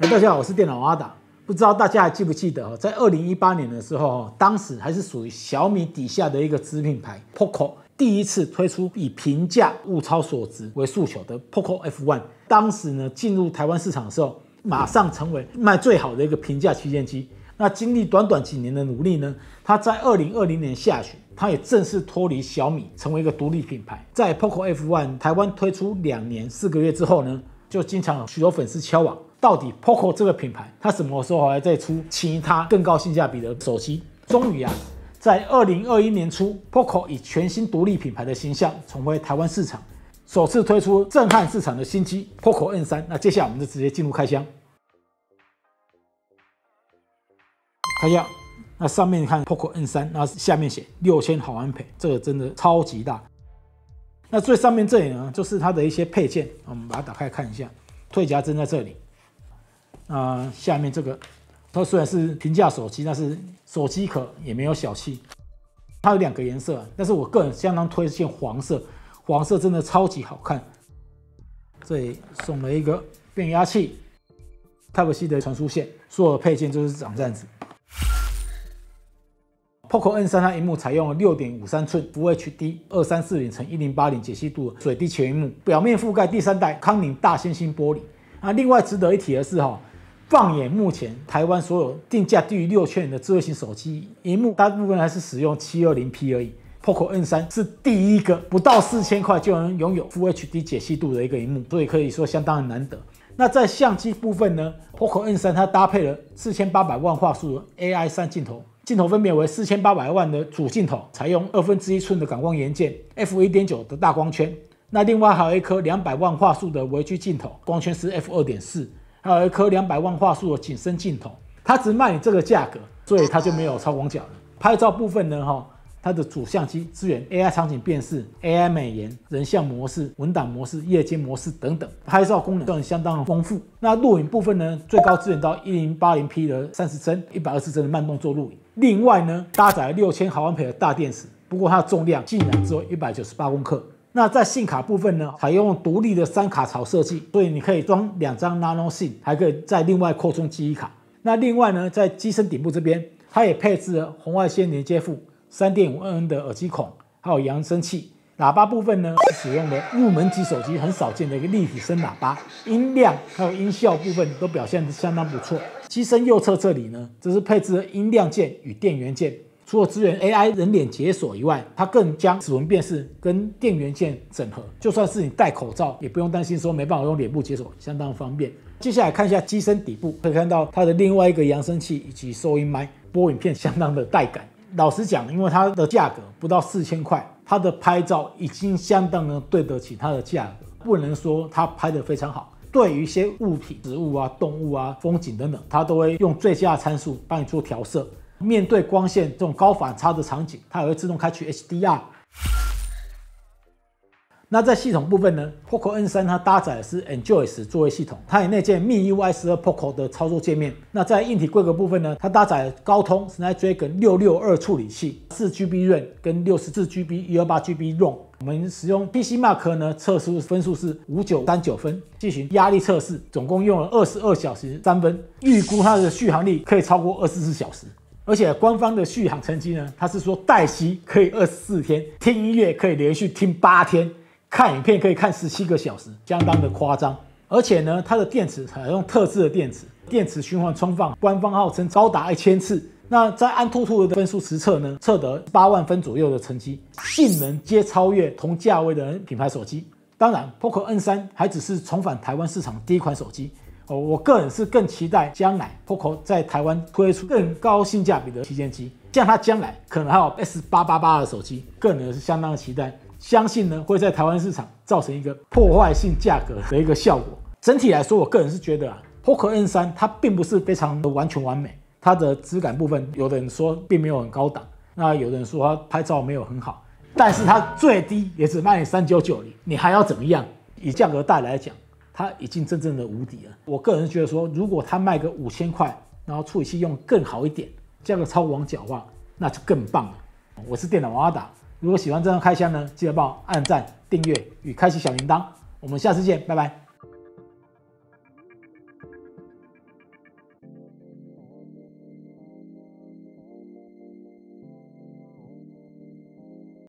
大家好，我是电脑阿达。不知道大家还记不记得哦，在二零一八年的时候，当时还是属于小米底下的一个子品牌 Poco，第一次推出以平价、物超所值为诉求的 Poco F One。当时呢，进入台湾市场的时候，马上成为卖最好的一个平价旗舰机。那经历短短几年的努力呢，它在二零二零年下旬，它也正式脱离小米，成为一个独立品牌。在 Poco F One 台湾推出两年四个月之后呢，就经常有许多粉丝敲网。到底 poco 这个品牌，它什么时候还在再出其他更高性价比的手机？终于啊，在二零二一年初，poco 以全新独立品牌的形象重回台湾市场，首次推出震撼市场的新机 poco n 三。那接下来我们就直接进入开箱。开箱，那上面看 poco n 三，那下面写六千毫安培，这个真的超级大。那最上面这里呢，就是它的一些配件，我们把它打开看一下，退夹针在这里。啊，下面这个它虽然是平价手机，但是手机壳也没有小气。它有两个颜色，但是我个人相当推荐黄色，黄色真的超级好看。这里送了一个变压器，Type C 的传输线，所有的配件就是长这样子。Poco N3 的屏幕采用了6.53寸 Full HD 2 3 4 0乘1 0 8 0解析度的水滴全面幕，表面覆盖第三代康宁大猩猩玻璃。啊，另外值得一提的是哈。放眼目前，台湾所有定价低于六千元的智慧型手机屏幕，大部分还是使用 720P 而已。Poco N 三是第一个不到四千块就能拥有 Full HD 解析度的一个屏幕，所以可以说相当的难得。那在相机部分呢？Poco N 三它搭配了四千八百万画素的 AI 三镜头，镜头分别为四千八百万的主镜头，采用二分之一寸的感光元件，F 一点九的大光圈。那另外还有一颗两百万画素的微距镜头，光圈是 F 二点四。有一颗两百万画素的景深镜头，它只卖你这个价格，所以它就没有超广角了。拍照部分呢，哈，它的主相机支援 AI 场景辨识、AI 美颜、人像模式、文档模式、夜间模式等等，拍照功能相当的丰富。那录影部分呢，最高支援到一零八零 P 的三十帧、一百二十帧的慢动作录影。另外呢，搭载六千毫安培的大电池，不过它的重量竟然只有一百九十八公克。那在信卡部分呢，采用独立的三卡槽设计，所以你可以装两张 Nano SIM，还可以再另外扩充记忆卡。那另外呢，在机身顶部这边，它也配置了红外线连接副、三点五 N 的耳机孔，还有扬声器。喇叭部分呢，是使用的入门级手机很少见的一个立体声喇叭，音量还有音效部分都表现的相当不错。机身右侧这里呢，则是配置了音量键与电源键。除了支援 AI 人脸解锁以外，它更将指纹辨识跟电源键整合，就算是你戴口罩，也不用担心说没办法用脸部解锁，相当方便。接下来看一下机身底部，可以看到它的另外一个扬声器以及收音麦，播影片相当的带感。老实讲，因为它的价格不到四千块，它的拍照已经相当的对得起它的价格，不能说它拍得非常好。对于一些物品、植物啊、动物啊、风景等等，它都会用最佳参数帮你做调色。面对光线这种高反差的场景，它也会自动开启 HDR。那在系统部分呢，Poco N3 它搭载的是 e n j o y s 作为系统，它也内建 MIUI12 Poco 的操作界面。那在硬体规格部分呢，它搭载高通 Snapdragon 662处理器，四 GB RAM 跟六十四 GB 一二八 GB ROM。我们使用 PCMark 呢，测出分数是五九三九分。进行压力测试，总共用了二十二小时三分，预估它的续航力可以超过二十四小时。而且官方的续航成绩呢，它是说待机可以二十四天，听音乐可以连续听八天，看影片可以看十七个小时，相当的夸张。而且呢，它的电池采用特制的电池，电池循环充放，官方号称高达一千次。那在安兔兔的分数实测呢，测得八万分左右的成绩，性能皆超越同价位的品牌手机。当然，Poco N3 还只是重返台湾市场第一款手机。哦，我个人是更期待将来 Poco 在台湾推出更高性价比的旗舰机，像它将来可能还有 S 八八八的手机，个人是相当期待，相信呢会在台湾市场造成一个破坏性价格的一个效果。整体来说，我个人是觉得啊，Poco N 三它并不是非常的完全完美，它的质感部分，有的人说并没有很高档，那有的人说它拍照没有很好，但是它最低也只卖你三九九零，你还要怎么样？以价格带来讲。它已经真正的无敌了。我个人觉得说，如果它卖个五千块，然后处理器用更好一点，价格超广角话，那就更棒了。我是电脑王阿达，如果喜欢这张开箱呢，记得帮我按赞、订阅与开启小铃铛。我们下次见，拜拜。